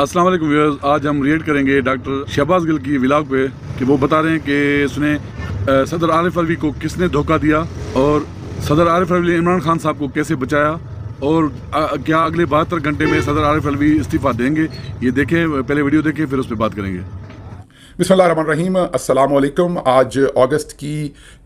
अस्सलाम वालेकुम व्यूअर्स आज हम रिएड करेंगे डॉक्टर शहबाज गिल की विलाग पे कि वो बता रहे हैं कि उसने सदर आरिफ अलवी को किसने धोखा दिया और सदर आरिफ अलवी इमरान खान साहब को कैसे बचाया और आ, क्या अगले बहत्तर घंटे में सदर आरिफ अलवी इस्तीफ़ा देंगे ये देखें पहले वीडियो देखें फिर उस पर बात करेंगे बिसमीम अल्लाम आज अगस्त की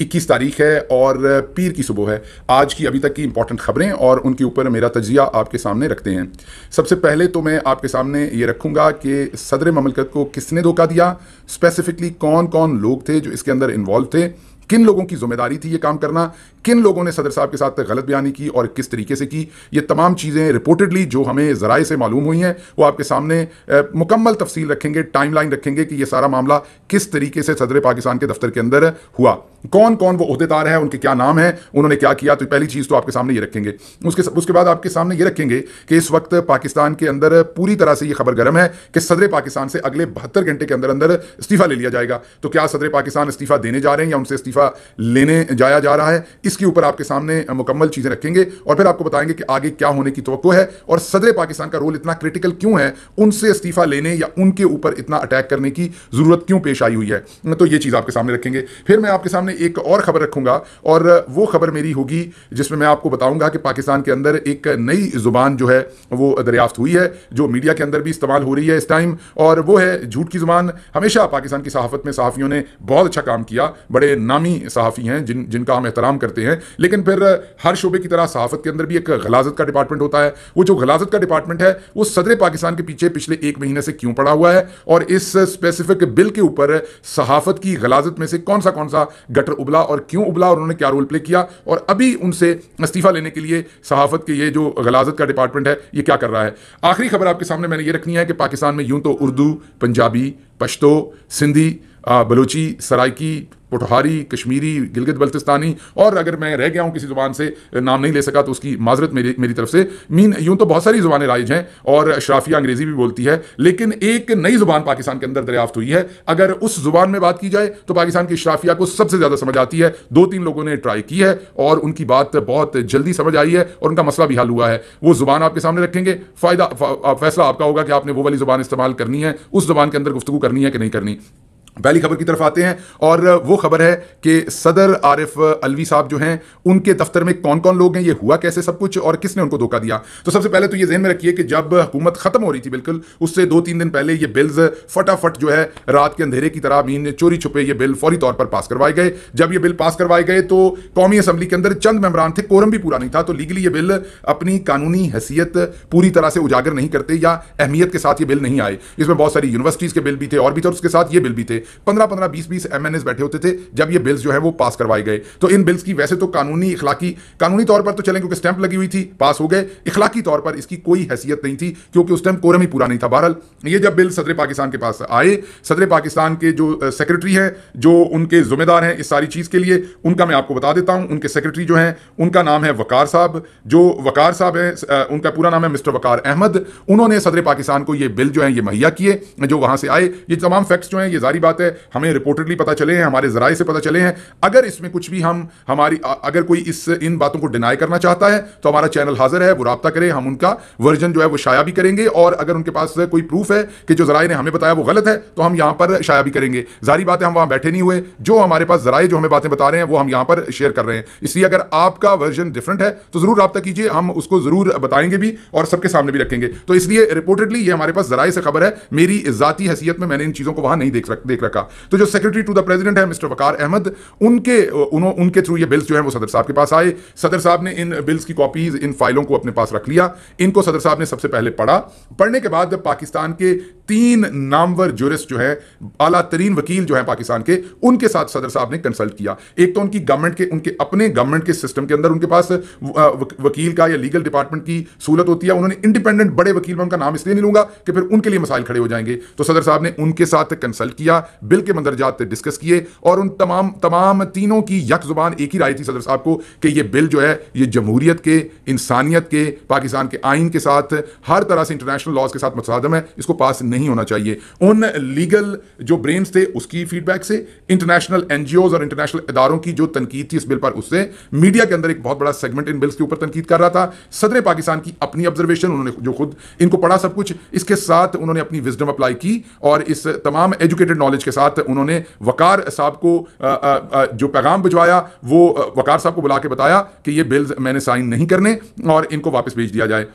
21 तारीख है और पीर की सुबह है आज की अभी तक की इंपॉर्टेंट खबरें और उनके ऊपर मेरा तजिया आपके सामने रखते हैं सबसे पहले तो मैं आपके सामने ये रखूँगा कि सदर ममलकत को किसने धोखा दिया स्पेसिफिकली कौन कौन लोग थे जो इसके अंदर इन्वॉल्व थे किन लोगों की जिम्मेदारी थी ये काम करना किन लोगों ने सदर साहब के साथ गलत बयानी की और किस तरीके से की ये तमाम चीज़ें रिपोर्टेडली जो हमें ज़राए से मालूम हुई हैं वो आपके सामने मुकम्मल तफसील रखेंगे टाइमलाइन रखेंगे कि ये सारा मामला किस तरीके से सदर पाकिस्तान के दफ्तर के अंदर हुआ कौन कौन वो अहदेदार है उनके क्या नाम है उन्होंने क्या किया तो पहली चीज़ तो आपके सामने ये रखेंगे उसके उसके बाद आपके सामने ये रखेंगे कि इस वक्त पाकिस्तान के अंदर पूरी तरह से ये खबर गर्म है कि सदर पाकिस्तान से अगले बहत्तर घंटे के अंदर अंदर इस्तीफा ले लिया जाएगा तो क्या सदर पाकिस्तान इस्तीफा देने जा रहे हैं या उनसे इस्तीफा लेने जाया जा रहा है इस इसके ऊपर आपके सामने मुकम्मल चीज़ें रखेंगे और फिर आपको बताएंगे कि आगे क्या होने की तो है और सदर पाकिस्तान का रोल इतना क्रिटिकल क्यों है उनसे इस्तीफा लेने या उनके ऊपर इतना अटैक करने की ज़रूरत क्यों पेश आई हुई है तो ये चीज़ आपके सामने रखेंगे फिर मैं आपके सामने एक और खबर रखूंगा और वो खबर मेरी होगी जिसमें मैं आपको बताऊंगा कि पाकिस्तान के अंदर एक नई ज़ुबान जो है वो दरियाफ्त हुई है जो मीडिया के अंदर भी इस्तेमाल हो रही है इस टाइम और वो है झूठ की ज़ुबान हमेशा पाकिस्तान की सहाफत में सहाफ़ियों ने बहुत अच्छा काम किया बड़े नामी सहाफ़ी हैं जिन जिनका हम एहतराम करते हैं करते हैं लेकिन फिर हर शोबे की तरह सहाफत के अंदर भी एक गलाजत का डिपार्टमेंट होता है वो जो गलाजत का डिपार्टमेंट है वो सदर पाकिस्तान के पीछे पिछले एक महीने से क्यों पड़ा हुआ है और इस स्पेसिफिक बिल के ऊपर सहाफत की गलाजत में से कौन सा कौन सा गटर उबला और क्यों उबला और उन्होंने क्या रोल प्ले किया और अभी उनसे इस्तीफा लेने के लिए सहाफत के ये जो गलाजत का डिपार्टमेंट है ये क्या कर रहा है आखिरी खबर आपके सामने मैंने ये रखनी है कि पाकिस्तान में यूं तो उर्दू पंजाबी पश्तो सिंधी बलोची सराइकी पुठहारी कश्मीरी गिलगित बल्तिस्तानी और अगर मैं रह गया हूँ किसी ज़ुबान से नाम नहीं ले सका तो उसकी माजरत मेरी मेरी तरफ से मीन यूं तो बहुत सारी ज़ुबान राइज हैं और अशराफिया अंग्रेज़ी भी बोलती है लेकिन एक नई ज़ुबान पाकिस्तान के अंदर दरियाफ्त हुई है अगर उस ज़ुबान में बात की जाए तो पाकिस्तान की अशराफिया को सबसे ज़्यादा समझ आती है दो तीन लोगों ने ट्राई की है और उनकी बात बहुत जल्दी समझ आई है और उनका मसला भी हल हुआ है वो ज़ुबान आपके सामने रखेंगे फ़ायदा फैसला आपका होगा कि आपने वो वाली ज़ुबान इस्तेमाल करनी है उस ज़ुबान के अंदर गुफ्तु करनी है कि नहीं करनी पहली खबर की तरफ आते हैं और वो खबर है कि सदर आरिफ अलवी साहब जो हैं उनके दफ्तर में कौन कौन लोग हैं ये हुआ कैसे सब कुछ और किसने उनको धोखा दिया तो सबसे पहले तो ये जहन में रखिए कि जब हुकूमत खत्म हो रही थी बिल्कुल उससे दो तीन दिन पहले ये बिल्स फटाफट जो है रात के अंधेरे की तरह मीन चोरी छुपे ये बिल फौरी तौर पर पास करवाए गए जब ये बिल पास करवाए गए तो कौमी असम्बली के अंदर चंद मेम्बरान थे कोरम भी पूरा नहीं था तो लीगली ये बिल अपनी कानूनी हैसियत पूरी तरह से उजागर नहीं करते या अहमियत के साथ ये बिल नहीं आए इसमें बहुत सारी यूनिवर्सिटीज़ के बिल भी थे और भी थे उसके साथ ये बिल भी थे पंद्रह पंद्रह बीस बीस एम बैठे होते थे जब ये बिल्स जो है वो पास करवाए गए तो इन बिल्स की वैसे तो कानूनी इखलाकी कानूनी तौर पर तो चले क्योंकि स्टैंप लगी हुई थी पास हो गए इखलाकी तौर पर इसकी कोई हैसियत नहीं थी क्योंकि उस टाइम कोरम ही पूरा नहीं था बहरहाल ये जब बिल सदर पाकिस्तान के पास आए सदर पाकिस्तान के जो सेक्रेटरी हैं जो उनके जिम्मेदार हैं इस सारी चीज़ के लिए उनका मैं आपको बता देता हूँ उनके सेक्रेटरी जो हैं उनका नाम है वकार साहब जो वकार साहब हैं उनका पूरा नाम है मिस्टर वकार अहमद उन्होंने सदर पाकिस्तान को ये बिल जो है ये मुहैया किए जो वहाँ से आए ये तमाम फैक्ट्स जो हैं ये जारी बात बात है हमें रिपोर्टेडली पता चले हैं हमारे जराए से पता चले हैं अगर इसमें कुछ भी हम हमारी अगर कोई इस इन बातों को डिनाई करना चाहता है तो हमारा चैनल हाजिर है वो रबता करें हम उनका वर्जन जो है वो शाया भी करेंगे और अगर उनके पास कोई प्रूफ है कि जो जराए ने हमें बताया वो गलत है तो हम यहाँ पर शाया भी करेंगे जारी बातें हम वहाँ बैठे नहीं हुए जो हमारे पास जराए जो हमें बातें बता रहे हैं वो हम यहाँ पर शेयर कर रहे हैं इसलिए अगर आपका वर्जन डिफरेंट है तो जरूर रबता कीजिए हम उसको जरूर बताएंगे भी और सबके सामने भी रखेंगे तो इसलिए रिपोर्टेडली ये हमारे पास जराए से खबर है मेरी ज़ाती हैसियत में मैंने इन चीज़ों को वहाँ नहीं देख रख देख रखा तो जो सेक्रेटरी टू द प्रेसिडेंट है मिस्टर वकार अहमद उनके उन्हों उनके थ्रू ये बिल्स जो है वो सदर साहब के पास आए सदर साहब ने इन बिल्स की कॉपीज इन फाइलों को अपने पास रख लिया इनको सदर साहब ने सबसे पहले पढ़ा पढ़ने के बाद पाकिस्तान के तीन नामवर जुरिस्ट जो है आला तरीन वकील जो है पाकिस्तान के उनके साथ सदर साहब ने कंसल्ट किया एक तो उनकी गवर्नमेंट के उनके अपने गवर्नमेंट के सिस्टम के अंदर उनके पास वकील का या लीगल डिपार्टमेंट की सहूलत होती है उन्होंने इंडिपेंडेंट बड़े वकील में उनका नाम इसलिए नहीं लूंगा कि फिर उनके लिए मसाइल खड़े हो जाएंगे तो सदर साहब ने उनके साथ कंसल्ट किया बिल के मंदरजात डिस्कस किए और उन तमाम तमाम तीनों की यक जुबान एक ही राय थी सदर साहब को कि ये बिल जो है ये जमहूरीत के इंसानियत के पाकिस्तान के आइन के साथ हर तरह से इंटरनेशनल लॉज के साथ मुतदम है इसको पास नहीं होना चाहिए उन लीगल जो ब्रेन थे उसकी फीडबैक से इंटरनेशनल एन और इंटरनेशनल इदारों की जो तनकीद थी इस बिल पर उससे मीडिया के अंदर एक बहुत बड़ा सेगमेंट इन बिल्स के ऊपर तनकीद कर रहा था सदर पाकिस्तान की अपनी ऑब्जर्वेशन उन्होंने जो खुद इनको पढ़ा सब कुछ इसके साथ उन्होंने अपनी विजडम अप्लाई की और इस तमाम एजुकेटेड नॉलेज नॉलेज के साथ उन्होंने वकार साहब को आ, आ, आ, जो पैगाम भिजवाया वो वकार साहब को बुला के बताया कि ये बिल्स मैंने साइन नहीं करने और इनको वापस भेज दिया जाए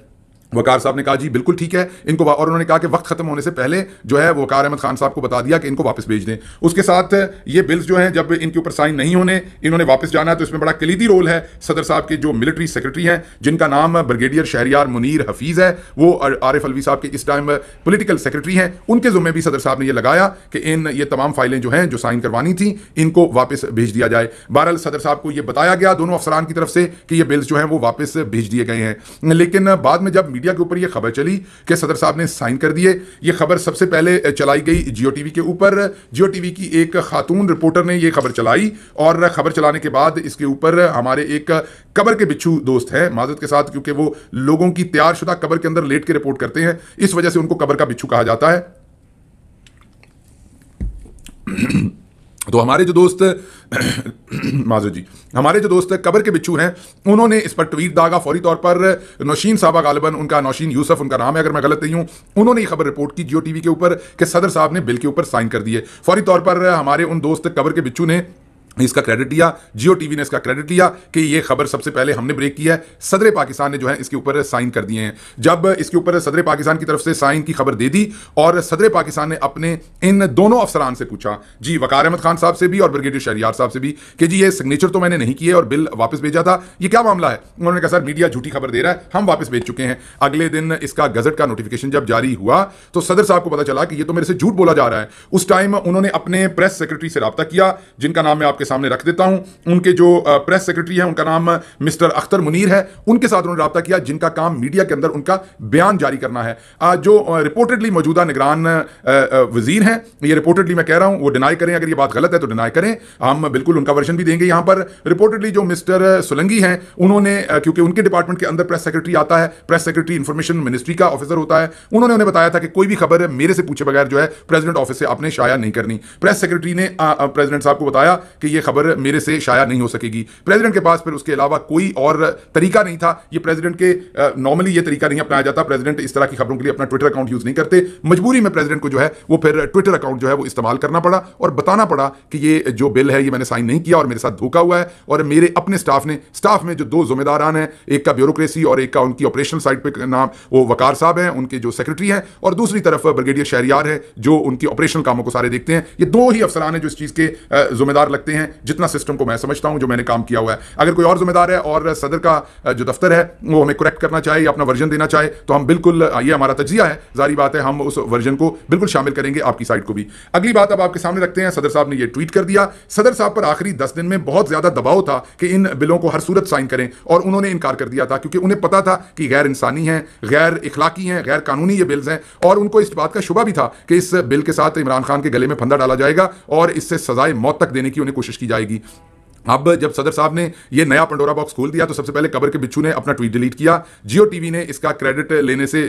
वकार साहब ने कहा जी बिल्कुल ठीक है इनको और उन्होंने कहा कि वक्त खत्म होने से पहले जो है वकार अहमद खान साहब को बता दिया कि इनको वापस भेज दें उसके साथ ये बिल्स जो हैं जब इनके ऊपर साइन नहीं होने इन्होंने वापस जाना है तो इसमें बड़ा कलीदी रोल है सदर साहब के जो मिलिट्री सेक्रेटरी हैं जिनका नाम ब्रिगेडियर शहरियार मुनीर हफीज़ है वो आरिफ अलवी साहब के इस टाइम पोलिटिकल सेक्रेटरी हैं उनके जुम्मे भी सदर साहब ने यह लगाया कि इन ये तमाम फाइलें जो हैं जो साइन करवानी थी इनको वापस भेज दिया जाए बहरहाल सदर साहब को यह बताया गया दोनों अफसरान की तरफ से कि ये बिल्स जो हैं वो वापस भेज दिए गए हैं लेकिन बाद में जब मीडिया के ऊपर यह खबर चली कि सदर साहब ने साइन कर दिए यह खबर सबसे पहले चलाई गई जियो टीवी के ऊपर जियो टीवी की एक खातून रिपोर्टर ने यह खबर चलाई और खबर चलाने के बाद इसके ऊपर हमारे एक कबर के बिच्छू दोस्त हैं माजरत के साथ क्योंकि वो लोगों की तैयारशुदा कबर के अंदर लेट के रिपोर्ट करते हैं इस वजह से उनको कबर का बिच्छू कहा जाता है तो हमारे जो दोस्त माजो जी हमारे जो दोस्त कबर के बिच्छू हैं उन्होंने इस पर ट्वीट दागा फौरी तौर पर नौशीन साहबा गालबन उनका नौशीन यूसफ उनका नाम है अगर मैं गलत नहीं हूं उन्होंने ये खबर रिपोर्ट की जियो टीवी के ऊपर कि सदर साहब ने बिल के ऊपर साइन कर दिए फौरी तौर पर हमारे उन दोस्त कबर के बिच्छू ने इसका क्रेडिट लिया जियो टीवी ने इसका क्रेडिट लिया कि ये खबर सबसे पहले हमने ब्रेक किया है सदर पाकिस्तान ने जो है इसके ऊपर साइन कर दिए हैं जब इसके ऊपर सदर पाकिस्तान की तरफ से साइन की खबर दे दी और सदर पाकिस्तान ने अपने इन दोनों अफसरान से पूछा जी वकार अहमद खान साहब से भी और ब्रिगेडियर शहरियार साहब से भी कि जी ये सिग्नेचर तो मैंने नहीं किए और बिल वापस भेजा था ये क्या मामला है उन्होंने कहा सर मीडिया झूठी खबर दे रहा है हम वापस भेज चुके हैं अगले दिन इसका गजट का नोटिफिकेशन जब जारी हुआ तो सदर साहब को पता चला कि ये तो मेरे से झूठ बोला जा रहा है उस टाइम उन्होंने अपने प्रेस सेक्रेटरी से रबता किया जिनका नाम मैं आपके सामने रख देता हूं उनके जो प्रेस सेक्रेटरी है उनका नाम मिस्टर अख्तर मुनीर है उनके साथ उन्होंने रबा किया जिनका काम मीडिया के अंदर उनका बयान जारी करना है जो रिपोर्टेडली मौजूदा निगरान वजीर हैं ये रिपोर्टेडली मैं कह रहा हूं वो डिनाई करें अगर ये बात गलत है तो डिनाई करें हम बिल्कुल उनका वर्जन भी देंगे यहां पर रिपोर्टेडली जो मिस्टर सोलंगी हैं उन्होंने क्योंकि उनके डिपार्टमेंट के अंदर प्रेस सेक्रेटरी आता है प्रेस सेक्रेटरी इंफॉर्मेशन मिनिस्ट्री का ऑफिसर होता है उन्होंने उन्हें बताया था कि कोई भी खबर मेरे से पूछे बगैर जो है प्रेसिडेंट ऑफिस से आपने शाया नहीं करनी प्रेस सेक्रेटरी ने प्रेसिडेंट साहब को बताया कि ये ये खबर मेरे से शाया नहीं हो सकेगी प्रेसिडेंट के पास फिर उसके अलावा कोई और तरीका नहीं था ये प्रेसिडेंट के नॉर्मली ये तरीका नहीं अपनाया जाता प्रेसिडेंट इस तरह की खबरों के लिए अपना ट्विटर अकाउंट यूज़ नहीं करते मजबूरी में प्रेसिडेंट को जो है वो फिर ट्विटर अकाउंट जो है वो इस्तेमाल करना पड़ा और बताना पड़ा कि ये जो बिल है ये मैंने साइन नहीं किया और मेरे साथ धोखा हुआ है और मेरे अपने स्टाफ ने स्टाफ में जो दो जिम्मेदारान हैं एक का ब्यूरोक्रेसी और एक का उनकी ऑपरेशन साइड पर नाम वो वकार साहब हैं उनके जो सेक्रेटरी हैं और दूसरी तरफ ब्रिगेडियर शहरियार है जो उनकी ऑपरेशन कामों को सारे देखते हैं ये दो ही अफसरान हैं जो इस चीज़ के जिम्मेदार लगते हैं हैं जितना सिस्टम को मैं समझता हूं जो मैंने काम किया हुआ है अगर कोई और जिम्मेदार है और सदर का जो दफ्तर है वो हमें करेक्ट करना चाहे या अपना वर्जन देना चाहे तो हम बिल्कुल ये हमारा तजिया है जारी बात है हम उस वर्जन को बिल्कुल शामिल करेंगे आपकी साइड को भी अगली बात अब आपके सामने रखते हैं सदर साहब ने यह ट्वीट कर दिया सदर साहब पर आखिरी दस दिन में बहुत ज्यादा दबाव था कि इन बिलों को हर सूरत साइन करें और उन्होंने इनकार कर दिया था क्योंकि उन्हें पता था कि गैर इंसानी है गैर इखलाकी है गैर कानूनी ये बिल्स हैं और उनको इस बात का शुभ भी था कि इस बिल के साथ इमरान खान के गले में फंदा डाला जाएगा और इससे सजाए मौत तक देने की उन्हें कोशिश कोशिश की जाएगी अब जब सदर साहब ने यह नया पंडोरा बॉक्स खोल दिया तो सबसे पहले कबर के बिच्छू ने अपना ट्वीट डिलीट किया जियो टीवी ने इसका क्रेडिट लेने से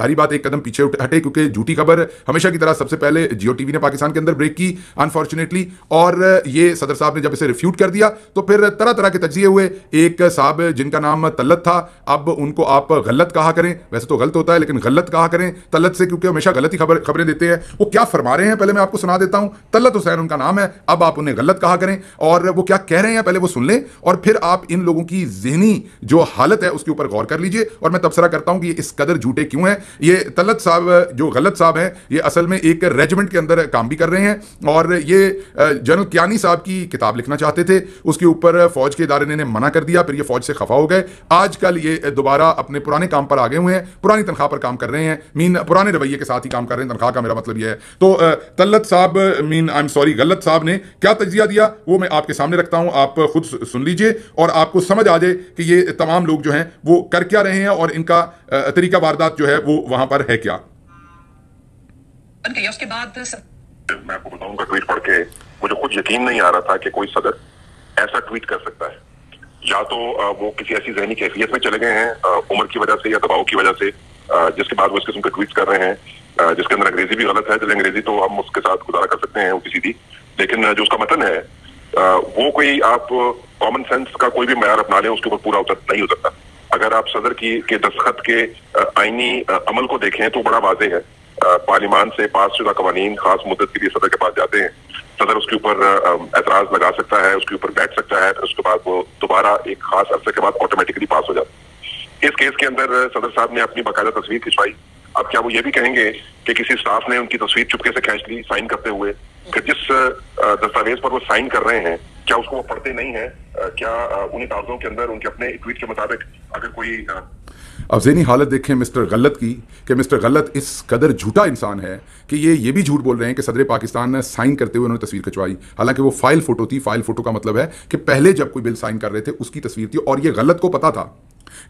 जारी बात एक कदम पीछे हटे क्योंकि झूठी खबर हमेशा की तरह सबसे पहले जियो टीवी ने पाकिस्तान के अंदर ब्रेक की अनफॉर्चुनेटली और ये सदर साहब ने जब इसे रिफ्यूट कर दिया तो फिर तरह तरह के तजिए हुए एक साहब जिनका नाम तलत था अब उनको आप गलत कहा करें वैसे तो गलत होता है लेकिन गलत कहा करें तलत से क्योंकि हमेशा गलत ही खबर खबरें देते हैं वो क्या फरमा रहे हैं पहले मैं आपको सुना देता हूं तलत हुसैन उनका नाम है अब आप उन्हें गलत कहा करें और वो क्या कह कह रहे हैं या पहले वो सुन लें और फिर आप इन लोगों की जहनी जो हालत है उसके ऊपर गौर कर लीजिए और मैं तबसरा करता हूं कि ये इस कदर झूठे क्यों हैं ये तलत साहब जो गलत साहब हैं ये असल में एक रेजिमेंट के अंदर काम भी कर रहे हैं और ये जनरल क्यानी साहब की किताब लिखना चाहते थे उसके ऊपर फौज के इदारे ने मना कर दिया फिर ये फौज से खफा हो गए आजकल ये दोबारा अपने पुराने काम पर आगे हुए हैं पुरानी तनख्वाह पर काम कर रहे हैं मीन पुराने रवैये के साथ ही काम कर रहे हैं तनख्वाह का मेरा मतलब यह है तो तलत साहब मीन आई एम सॉरी गलत साहब ने क्या तजिया दिया वो मैं आपके सामने रखता हूं हूं आप खुद सुन लीजिए और आपको समझ आ जाए कि ये तमाम लोग जो हैं वो कर क्या रहे हैं और इनका तरीका वारदात जो है वो वहां पर है क्या उसके बाद मैं आपको बताऊंगा ट्वीट पढ़ के मुझे खुद यकीन नहीं आ रहा था कि कोई सदर ऐसा ट्वीट कर सकता है या तो वो किसी ऐसी जहनी कैफियत में चले गए हैं उम्र की वजह से या दबाव की वजह से जिसके बाद वो इस किस्म के ट्वीट कर रहे हैं जिसके अंदर अंग्रेजी भी गलत है जब तो अंग्रेजी तो हम उसके साथ गुजारा कर सकते हैं वो किसी भी लेकिन जो उसका मतन मतलब है वो कोई आप कॉमन सेंस का कोई भी मैार अपना लें उसके ऊपर पूरा उतर नहीं सकता अगर आप सदर की के दस्खत के आइनी अमल को देखें तो बड़ा वाजे है पार्लिमान से पास शुदा कवानीन खास मुद्दत के लिए सदर के पास जाते हैं सदर उसके ऊपर एतराज लगा सकता है उसके ऊपर बैठ सकता है तो उसके बाद वो दोबारा एक खास अरसे के बाद ऑटोमेटिकली पास हो जाता है इस केस के अंदर सदर साहब ने अपनी बाकायदा तस्वीर खिंचवाई अब क्या वो ये भी कहेंगे कि किसी स्टाफ ने उनकी तस्वीर चुपके से खींच ली साइन करते हुए फिर जिस दस्तावेज पर वो साइन कर रहे हैं क्या उसको वो पढ़ते नहीं है क्या उन कागजों के अंदर उनके अपने ट्वीट के मुताबिक अगर कोई अब जैनी हालत देखें मिस्टर गलत की कि मिस्टर गलत इस कदर झूठा इंसान है कि ये ये भी झूठ बोल रहे हैं कि सदर पाकिस्तान ने साइन करते हुए उन्होंने तस्वीर खिंचवाई हालांकि वो फाइल फोटो थी फाइल फोटो का मतलब है कि पहले जब कोई बिल साइन कर रहे थे उसकी तस्वीर थी और ये गलत को पता था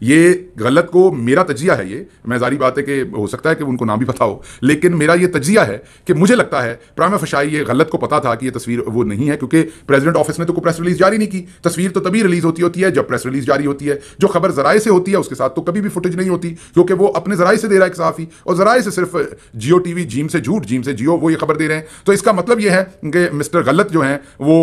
ये गलत को मेरा तजिया है ये मैं जारी बात है कि हो सकता है कि उनको ना भी पता हो लेकिन मेरा ये तजिया है कि मुझे लगता है प्राम फशाई ये गलत को पता था कि ये तस्वीर वो नहीं है क्योंकि प्रेसिडेंट ऑफिस ने तो कोई प्रेस रिलीज जारी नहीं की तस्वीर तो तभी रिलीज होती होती है जब प्रेस रिलीज जारी होती है जो खबर जराए से होती है उसके साथ तो कभी भी फुटेज नहीं होती क्योंकि वो अपने जराए से दे रहा है एक साफ़ी और जराए से सिर्फ जियो टी जीम से झूठ जीम से जियो वो ये खबर दे रहे हैं तो इसका मतलब यह है कि मिस्टर गलत जो है वो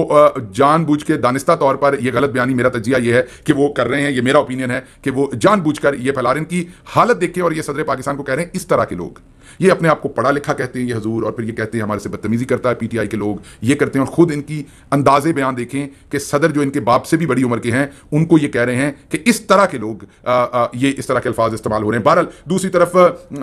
जान के दानिस्ता तौर पर यह गलत बयानी मेरा तजिया यह है कि वो कर रहे हैं ये मेरा ओपिनियन है कि कि वो जानबूझकर ये फैला रहे हैं इनकी हालत देख के और ये सदर पाकिस्तान को कह रहे हैं इस तरह के लोग ये अपने आप को पढ़ा लिखा कहते हैं ये हजूर और फिर ये कहते हैं हमारे से बदतमीजी करता है पीटीआई के लोग ये करते हैं और खुद इनकी अंदाजे बयान देखें कि सदर जो इनके बाप से भी बड़ी उम्र के हैं उनको ये कह रहे हैं कि इस तरह के लोग आ, आ, ये इस तरह के अल्फाज इस्तेमाल हो रहे हैं बहरहाल दूसरी तरफ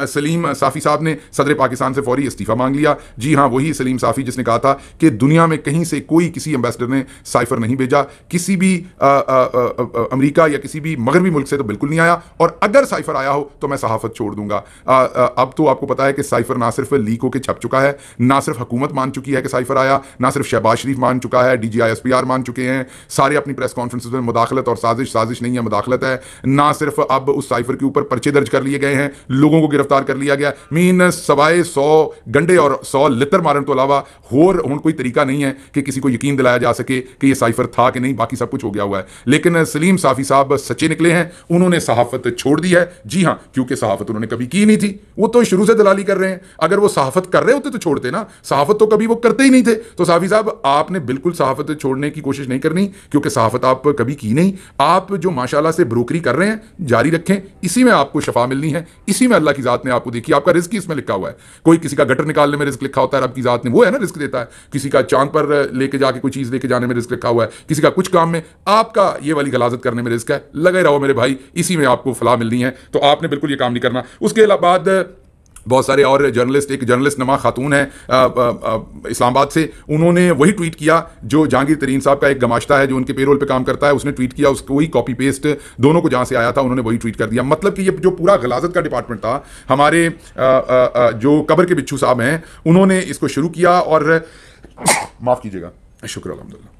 सलीम साफ़ी साहब ने सदर पाकिस्तान से फौरी इस्तीफ़ा मांग लिया जी हाँ वही सलीम साफ़ी जिसने कहा था कि दुनिया में कहीं से कोई किसी एम्बेसडर ने साइफर नहीं भेजा किसी भी अमरीका या किसी भी मगरबी मुल्क से तो बिल्कुल नहीं आया और अगर साइफर आया हो तो मैं सहाफत छोड़ दूंगा अब तो आपको पता है कि साइफर ना सिर्फ लीक होकर छप चुका है ना सिर्फ हुकूमत मान चुकी है कि साइफर आया ना सिर्फ शहबाज शरीफ मान चुका है डी जी मान चुके हैं सारे अपनी प्रेस कॉन्फ्रेंस में मुदाखलत और साजिश साजिश नहीं है मुदाखलत है ना सिर्फ अब उस साइफर के ऊपर पर्चे दर्ज कर लिए गए हैं लोगों को गिरफ्तार कर लिया गया मीन सवाए सौ गंडे और सौ लितर मारन तो अलावा होर हूँ कोई तरीका नहीं है कि किसी को यकीन दिलाया जा सके कि यह साइफर था कि नहीं बाकी सब कुछ हो गया हुआ है लेकिन सलीम साफी साहब सच्चे निकले हैं उन्होंने सहाफत छोड़ दी है जी हाँ क्योंकि सहाफत उन्होंने कभी की नहीं थी वो तो शुरू से दलाली कर रहे हैं अगर वो सहाफत कर रहे होते तो छोड़ते ना सहाफत तो कभी वो करते ही नहीं थे तो साफी साहब आपने बिल्कुल सहाफत छोड़ने की कोशिश नहीं करनी क्योंकि सहाफत आप कभी की नहीं आप जो माशाला से ब्रोकरी कर रहे हैं जारी रखें इसी में आपको शफा मिलनी है इसी में अल्लाह की ज़ात ने आपको देखी आपका रिस्क इसमें लिखा हुआ है कोई किसी का गटर निकालने में रिस्क लिखा होता है आपकी ज़ात ने वो है ना रिस्क देता है किसी का चांद पर लेके जाके कोई चीज़ लेके जाने में रिस्क लिखा हुआ है किसी का कुछ काम में आपका ये वाली गलाजत करने में रिस्क है लगे रहो मेरे भाई इसी में आपको फलाह मिलनी है तो आपने बिल्कुल ये काम नहीं करना उसके बाद बहुत सारे और जर्नलिस्ट एक जर्नलिस्ट नमा खातून है इस्लामाबाद से उन्होंने वही ट्वीट किया जो जहांगीर तरीन साहब का एक गमाश्ता है जो उनके पेरोल पे काम करता है उसने ट्वीट किया उसको वही कॉपी पेस्ट दोनों को जहां से आया था उन्होंने वही ट्वीट कर दिया मतलब कि ये जो पूरा गलाजत का डिपार्टमेंट था हमारे आ, आ, आ, जो कबर के बिच्छू साहब हैं उन्होंने इसको शुरू किया और माफ़ कीजिएगा शुक्र अलहमदिल्ला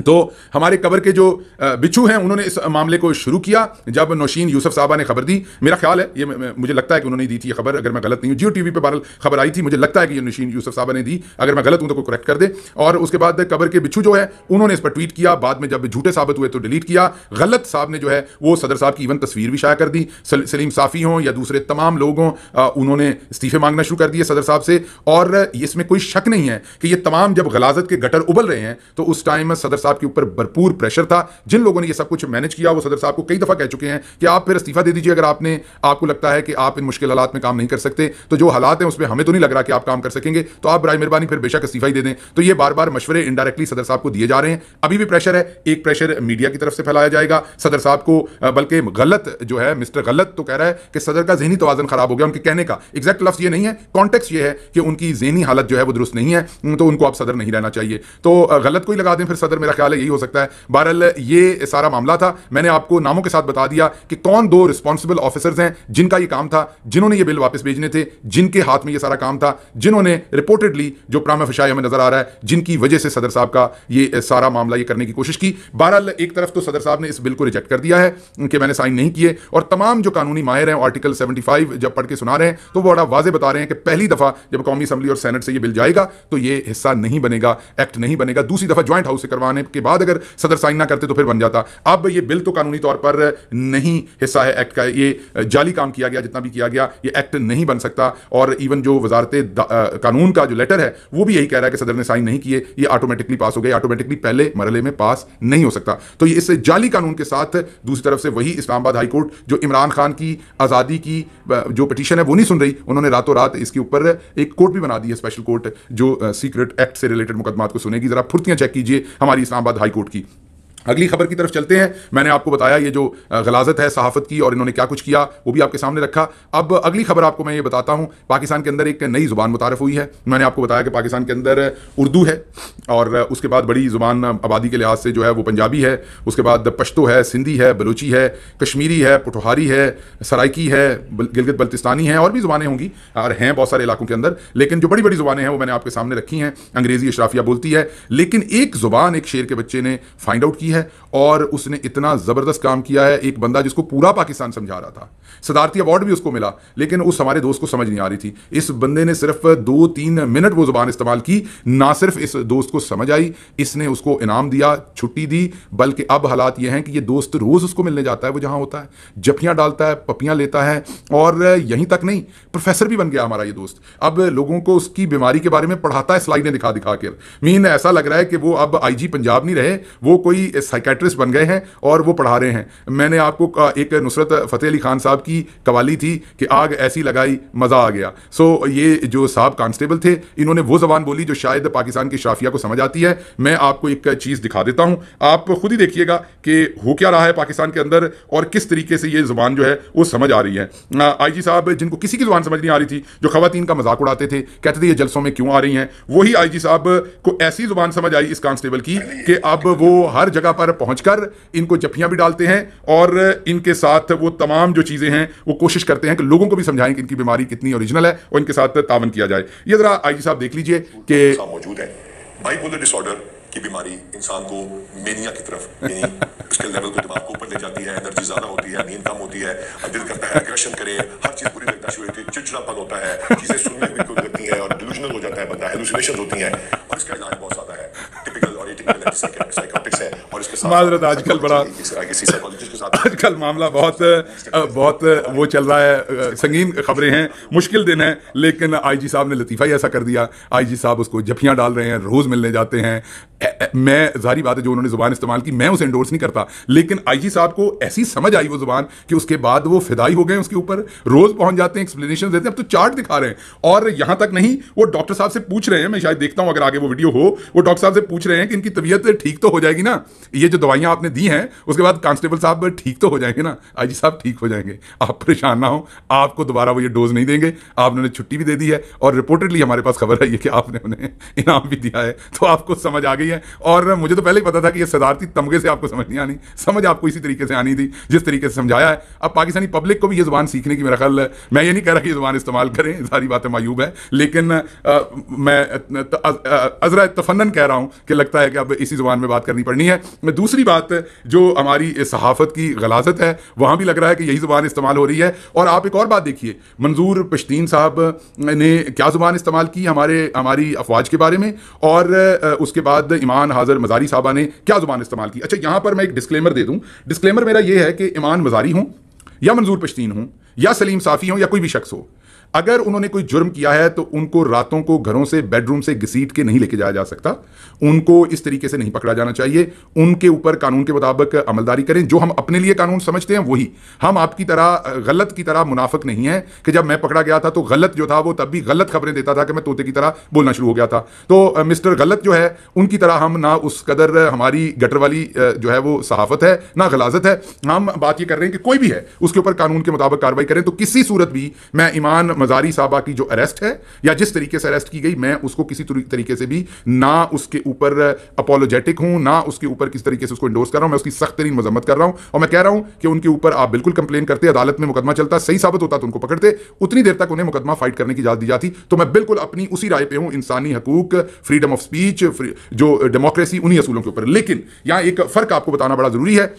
तो हमारे कबर के जो बिच्छू हैं उन्होंने इस मामले को शुरू किया जब नौशीन यूसुफ साहबा ने खबर दी मेरा ख्याल है ये मुझे लगता है कि उन्होंने दी थी खबर अगर मैं गलत नहीं हूँ जियो टी वी पर खबर आई थी मुझे लगता है कि ये नौशीन यूसुफ साहबा ने दी अगर मैं गलत हूँ तो कोई करेक्ट कर दे और उसके बाद कबर के बिच्छू जो है उन्होंने इस पर ट्वीट किया बाद में जब झूठे साबित हुए तो डिलीट किया गलत साहब ने जो है वो सदर साहब की इवन तस्वीर भी शाया कर दी सलीम साफ़ी हों या दूसरे तमाम लोग हों उन्होंने इस्तीफे मांगना शुरू कर दिए सदर साहब से और इसमें कोई शक नहीं है कि ये तमाम जब गलाजत के गटर उबल रहे हैं तो उस टाइम सदर साहब के ऊपर भरपूर प्रेशर था जिन लोगों ने ये सब कुछ मैनेज किया वो सदर साहब को कई दफ़ा कह चुके हैं कि आप फिर इस्तीफा दे दीजिए अगर आपने आपको लगता है कि आप इन मुश्किल हालात में काम नहीं कर सकते तो जो हालात हैं उसमें हमें तो नहीं लग रहा कि आप काम कर सकेंगे तो आप बरए मेहरबानी फिर बेशक इस्तीफा ही दे दें तो ये बार बार मशवरे इंडायरेक्टली सदर साहब को दिए जा रहे हैं अभी भी प्रेशर है एक प्रेशर मीडिया की तरफ से फैलाया जाएगा सदर साहब को बल्कि गलत जो है मिस्टर गलत तो कह रहा है कि सदर का जहनी तोजन खराब हो गया उनके कहने का एग्जैक्ट लफ्ज़ ये नहीं है कॉन्टेक्स ये है कि उनकी जहनी हालत जो है वो दुरुस्त नहीं है तो उनको आप सदर नहीं रहना चाहिए तो गलत को ही लगा दें फिर सदर मेरा मेरा ख्याल है यही हो सकता है बहरहाल ये सारा मामला था मैंने आपको नामों के साथ बता दिया कि कौन दो रिस्पॉन्सिबल ऑफिसर्स हैं जिनका ये काम था जिन्होंने ये बिल वापस भेजने थे जिनके हाथ में ये सारा काम था जिन्होंने रिपोर्टेडली जो प्राम फिशाई हमें नजर आ रहा है जिनकी वजह से सदर साहब का ये सारा मामला ये करने की कोशिश की बहरहाल एक तरफ तो सदर साहब ने इस बिल को रिजेक्ट कर दिया है कि मैंने साइन नहीं किए और तमाम जो कानूनी माहिर हैं आर्टिकल फाइव जब पढ़ के सुना रहे हैं तो वो बड़ा वाजे बता रहे हैं कि पहली दफा जब कौमी असम्बली और सेनेट से ये बिल जाएगा तो ये हिस्सा नहीं बनेगा एक्ट नहीं बनेगा दूसरी दफा ज्वाइंट हाउस से करवाने होने के बाद अगर सदर साइन ना करते तो फिर बन जाता अब ये बिल तो कानूनी तौर पर नहीं हिस्सा है एक्ट का ये जाली काम किया गया जितना भी किया गया ये एक्ट नहीं बन सकता और इवन जो वजारत कानून का जो लेटर है वो भी यही कह रहा है कि सदर ने साइन नहीं किए ये ऑटोमेटिकली पास हो गए ऑटोमेटिकली पहले मरले में पास नहीं हो सकता तो ये इस जाली कानून के साथ दूसरी तरफ से वही इस्लामाबाद हाईकोर्ट जो इमरान खान की आज़ादी की जो पटिशन है वो नहीं सुन रही उन्होंने रातों रात इसके ऊपर एक कोर्ट भी बना दी है स्पेशल कोर्ट जो सीक्रेट एक्ट से रिलेटेड मुकदमा को सुनेगी जरा फुर्तियां चेक कीजिए हमारी इस्लामाबाद हाईकोर्ट की अगली खबर की तरफ चलते हैं मैंने आपको बताया ये जो गलाजत है सहाफत की और इन्होंने क्या कुछ किया वो भी आपके सामने रखा अब अगली खबर आपको मैं ये बताता हूँ पाकिस्तान के अंदर एक नई ज़ुबान मुतारफ़ हुई है मैंने आपको बताया कि पाकिस्तान के अंदर उर्दू है और उसके बाद बड़ी ज़ुबान आबादी के लिहाज से जो है वो पंजाबी है उसके बाद पश्तो है सिंधी है बलूची है कश्मीरी है पुठहारी है सराइकी है गिलगित बल्तिस्तानी है और भी ज़ुबानें होंगी और हैं बहुत सारे इलाकों के अंदर लेकिन जो बड़ी बड़ी ज़ुबानें हैं वो मैंने आपके सामने रखी हैं अंग्रेज़ी अशराफिया बोलती है लेकिन एक ज़ुबान एक शेर के बच्चे ने फाइंड आउट की है और उसने इतना ज़बरदस्त काम किया है एक बंदा जिसको पूरा पाकिस्तान समझा रहा था सदारती अवार्ड भी उसको मिला लेकिन उस हमारे दोस्त को समझ नहीं आ रही थी इस बंदे ने सिर्फ दो तीन मिनट वो ज़ुबान इस्तेमाल की ना सिर्फ इस दोस्त को समझ आई इसने उसको इनाम दिया छुट्टी दी बल्कि अब हालात ये हैं कि ये दोस्त रोज़ उसको मिलने जाता है वो जहाँ होता है जफियाँ डालता है पपियाँ लेता है और यहीं तक नहीं प्रोफेसर भी बन गया हमारा ये दोस्त अब लोगों को उसकी बीमारी के बारे में पढ़ाता है स्लाइडें दिखा दिखा कर मीन ऐसा लग रहा है कि वो अब आई पंजाब नहीं रहे वो कोई साइकेट एक्ट्रेस बन गए हैं और वो पढ़ा रहे हैं मैंने आपको एक नुसरत फ़तेह अली खान साहब की कवाली थी कि आग ऐसी लगाई मज़ा आ गया सो ये जो साहब कांस्टेबल थे इन्होंने वो ज़बान बोली जो शायद पाकिस्तान की शाफिया को समझ आती है मैं आपको एक चीज़ दिखा देता हूँ आप खुद ही देखिएगा कि हो क्या रहा है पाकिस्तान के अंदर और किस तरीके से ये ज़ुबान जो है वो समझ आ रही है आई जी साहब जिनको किसी की ज़ुबान समझ नहीं आ रही थी जो खातन का मजाक उड़ाते थे कहते थे ये जलसों में क्यों आ रही हैं वही आई जी साहब को ऐसी ज़ुबान समझ आई इस कांस्टेबल की कि अब वो हर जगह पर पहुँच पहुंचकर इनको जफियां भी डालते हैं और इनके साथ वो तमाम जो चीज़ें हैं वो कोशिश करते हैं कि लोगों को भी समझाएं कि इनकी बीमारी कितनी ओरिजिनल है और इनके साथ तावन किया जाए ये ज़रा आई जी साहब देख लीजिए कि मौजूद है बाइपोलर डिसऑर्डर की बीमारी इंसान को मेनिया की तरफ उसके लेवल को दिमाग को ऊपर ले जाती है एनर्जी ज्यादा होती है नींद कम होती है दिल करता है एग्रेशन करे हर चीज पूरी लगना शुरू होती है चिड़चिड़ापन होता है चीजें सुनने को लगती है और डिलूजनल हो जाता है बंदा हेलुसिनेशन होती है और इसका इलाज बहुत ज्यादा है की मतलब साइकोटिक्स है और इसके साथ आजकल बड़ा आजकल मामला बहुत बहुत वो चल रहा है संगीन खबरें हैं मुश्किल दिन है लेकिन आईजी साहब ने लतीफ़ा ही ऐसा कर दिया आईजी साहब उसको जफियाँ डाल रहे हैं रोज़ मिलने जाते हैं मैं जारी बात है जो उन्होंने ज़ुबान इस्तेमाल की मैं उसे इंडोर्स नहीं करता लेकिन आईजी साहब को ऐसी समझ आई वो ज़ुबान कि उसके बाद वो फिदाई हो गए उसके ऊपर रोज़ पहुंच जाते हैं एक्सप्लेनेशन देते हैं अब तो चार्ट दिखा रहे हैं और यहाँ तक नहीं वो डॉक्टर साहब से पूछ रहे हैं मैं शायद देखता हूँ अगर आगे वो वीडियो हो वो डॉक्टर साहब से पूछ रहे हैं कि इनकी तबीयत ठीक तो हो जाएगी ना ये जो दवाइयाँ आपने दी हैं उसके बाद कांस्टेबल साहब बोले ठीक तो हो जाएंगे ना आजी साहब ठीक हो जाएंगे आप परेशान ना हो आपको दोबारा वो ये डोज नहीं देंगे आपने उन्हें छुट्टी भी दे दी है और रिपोर्टेडली हमारे पास खबर आई है कि आपने उन्हें इनाम भी दिया है तो आपको समझ आ गई है और मुझे तो पहले ही पता था कि ये सदारती तमगे से आपको समझ नहीं आनी समझ आपको इसी तरीके से आनी थी जिस तरीके से समझाया है अब पाकिस्तानी पब्लिक को भी ये ज़ुबान सीखने की मेरा ख्याल मैं ये नहीं कह रहा कि ये ज़ुबान इस्तेमाल करें सारी बातें मायूब है लेकिन मैं अजरा तफन्न कह रहा हूँ कि लगता है कि अब इसी ज़ुबान में बात करनी पड़नी है मैं दूसरी बात जो हमारी सहाफ़त की की गलाजत है वहाँ भी लग रहा है कि यही ज़ुबान इस्तेमाल हो रही है और आप एक और बात देखिए मंजूर पश्तीन साहब ने क्या ज़ुबान इस्तेमाल की हमारे हमारी अफवाज के बारे में और उसके बाद ईमान हाज़र मजारी साहबा ने क्या ज़ुबान इस्तेमाल की अच्छा यहाँ पर मैं एक डिस्क्लेमर दे दूँ डिस्क्लेमर मेरा ये है कि ईमान मजारी हों या मंजूर पश्तीन हों या सलीम साफ़ी हों या कोई भी शख्स हो अगर उन्होंने कोई जुर्म किया है तो उनको रातों को घरों से बेडरूम से घसीट के नहीं लेके जाया जा सकता उनको इस तरीके से नहीं पकड़ा जाना चाहिए उनके ऊपर कानून के मुताबिक अमलदारी करें जो हम अपने लिए कानून समझते हैं वही हम आपकी तरह गलत की तरह मुनाफिक नहीं है कि जब मैं पकड़ा गया था तो गलत जो था वो तब भी गलत खबरें देता था कि मैं तोते की तरह बोलना शुरू हो गया था तो मिस्टर गलत जो है उनकी तरह हम ना उस कदर हमारी गटर वाली जो है वो सहाफत है ना गलाजत है हम बात ये कर रहे हैं कि कोई भी है उसके ऊपर कानून के मुताबिक कार्रवाई करें तो किसी सूरत भी मैं ईमान मजारी साहबा की जो अरेस्ट है या जिस तरीके से अरेस्ट की गई मैं उसको किसी तरीके से भी ना उसके ऊपर अपोलोजेटिक हूं ना उसके ऊपर किस तरीके से उसको इंडोर्स कर रहा हूं मैं उसकी सख्त तरीन मजम्मत कर रहा हूं और मैं कह रहा हूं कि उनके ऊपर आप बिल्कुल कंप्लेन करते अदालत में मुकदमा चलता सही साबित होता तो उनको पकड़ते उतनी देर तक उन्हें मुकदमा फाइट करने की इजाजत दी जाती तो मैं बिल्कुल अपनी उसी राय पर हूं इंसानी हकूक फ्रीडम ऑफ स्पीच जो डेमोक्रेसी उन्हीं असूलों के ऊपर लेकिन यहां एक फर्क आपको बताना बड़ा जरूरी है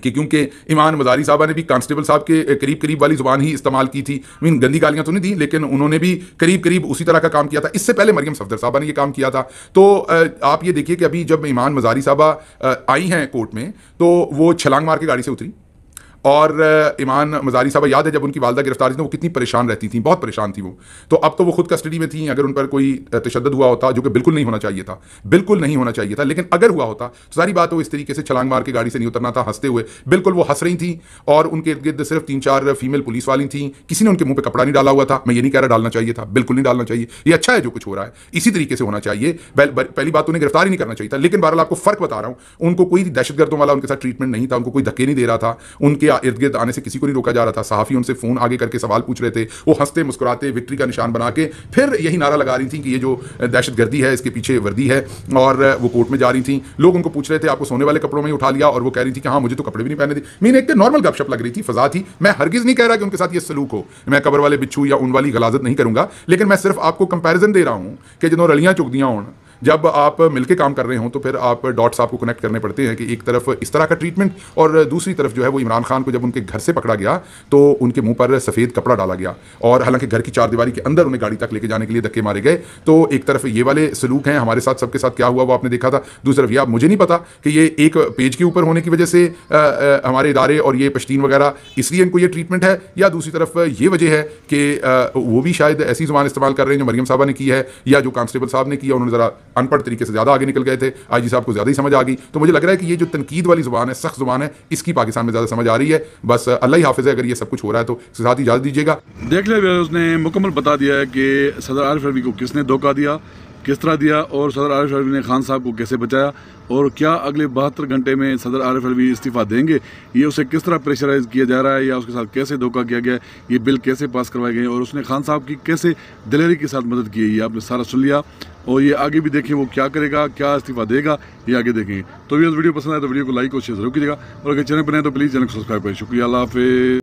कि क्योंकि ईमान मजारी साहबा ने भी कांस्टेबल साहब के करीब करीब वाली जुबान ही इस्तेमाल की थी मीन गंदी गालियां तो नहीं दी लेकिन उन्होंने भी करीब करीब उसी तरह का काम किया था इससे पहले मरियम सफदर साहबा ने ये काम किया था तो आप ये देखिए कि अभी जब ईमान मजारी साहबा आई हैं कोर्ट में तो वो छलांग मार के गाड़ी से उतरी और ईमान मजारी साहब याद है जब उनकी वालदा गिरफ्तार थी वो कितनी परेशान रहती थी बहुत परेशान थी वो तो अब तो वो खुद कस्टडी में थी अगर उन पर कोई तशद हुआ होता जो कि बिल्कुल नहीं होना चाहिए था बिल्कुल नहीं होना चाहिए था लेकिन अगर हुआ होता तो सारी बात वो इस तरीके से छलांग मार के गाड़ी से नहीं उतरना था हंसते हुए बिल्कुल वो हंस रही थी और उनके इर्द गिर्द सिर्फ तीन चार फीमेल पुलिस वाली थी किसी ने उनके मुंह पर कपड़ा नहीं डाला हुआ था मैं ये नहीं कह रहा डालना चाहिए था बिल्कुल नहीं डालना चाहिए ये अच्छा है जो कुछ हो रहा है इसी तरीके से होना चाहिए पहली बात तो उन्हें गिरफ्तार ही नहीं करना चाहिए था लेकिन बहरहाल आपको फर्क बता रहा हूँ उनको कोई दहशतगर्दों वाला उनके साथ ट्रीटमेंट नहीं था उनको कोई धक्के नहीं दे रहा था उनके इर्द गिर्द आने से किसी को नहीं रोका जा रहा था साफी उनसे फ़ोन आगे करके सवाल पूछ रहे थे वो हंसते मुस्कुराते विक्ट्री का निशान बना के फिर यही नारा लगा रही थी कि ये जो दहशतगर्दी है इसके पीछे वर्दी है और वो कोर्ट में जा रही थी लोग उनको पूछ रहे थे आपको सोने वाले कपड़ों में उठा लिया और वो कह रही थी कि हाँ मुझे तो कपड़े भी नहीं पहने थे मीन एक नॉर्मल गपशप लग रही थी फजा थी मैं हरगिज़ नहीं कह रहा कि उनके साथ ये सलूक हो मैं कबर वाले बिच्छू या उन वाली गलाजत नहीं करूँगा लेकिन मैं सिर्फ आपको कंपेरिजन दे रहा हूँ कि जो रलियाँ दिया उन्होंने जब आप मिलकर काम कर रहे हो तो फिर आप डॉट्स आपको कनेक्ट करने पड़ते हैं कि एक तरफ इस तरह का ट्रीटमेंट और दूसरी तरफ जो है वो इमरान खान को जब उनके घर से पकड़ा गया तो उनके मुंह पर सफ़ेद कपड़ा डाला गया और हालांकि घर की चार के अंदर उन्हें गाड़ी तक लेके जाने के लिए धक्के मारे गए तो एक तरफ ये वाले सलूक हैं हमारे साथ सबके साथ क्या हुआ वो आपने देखा था दूसरी तरफ ये आप मुझे नहीं पता कि ये एक पेज के ऊपर होने की वजह से हमारे इदारे और ये पश्तीन वगैरह इसलिए इनको ये ट्रीटमेंट है या दूसरी तरफ ये वजह है कि वो भी शायद ऐसी जुबान इस्तेमाल कर रहे हैं जो मरियम साहबा ने की है या जो कांस्टेबल साहब ने किया उन्होंने ज़रा अनपढ़ तरीके से ज़्यादा आगे निकल गए थे आई जी साहब को ज़्यादा ही समझ आ गई तो मुझे लग रहा है कि ये जो तनकीद वाली ज़ुबान है सख्त ज़ुबान है इसकी पाकिस्तान में ज़्यादा समझ आ रही है बस अल्लाह ही हाफिज़ है अगर ये सब कुछ हो रहा है तो इसके साथ इजाज़त दीजिएगा देख लिया उसने मुकम्मल बता दिया है कि सदर आरफ रवी को किसने धोखा दिया किस तरह दिया और सदर आरिफ अलवी ने खान साहब को कैसे बचाया और क्या अगले बहत्तर घंटे में सदर आरिफ अलवी इस्तीफ़ा देंगे ये उसे किस तरह प्रेशराइज किया जा रहा है या उसके साथ कैसे धोखा किया गया ये बिल कैसे पास करवाए गए और उसने खान साहब की कैसे दिलेरी के साथ मदद की है ये आपने सारा सुन लिया और ये आगे भी देखें वो क्या करेगा क्या इस्तीफा देगा ये आगे देखेंगे तो ये वीडियो पसंद आए तो वीडियो को लाइक और शेयर जरूर कीजिएगा और अगर चैनल पर तो प्लीज़ चैनल को सब्सक्राइब करें शुक्रिया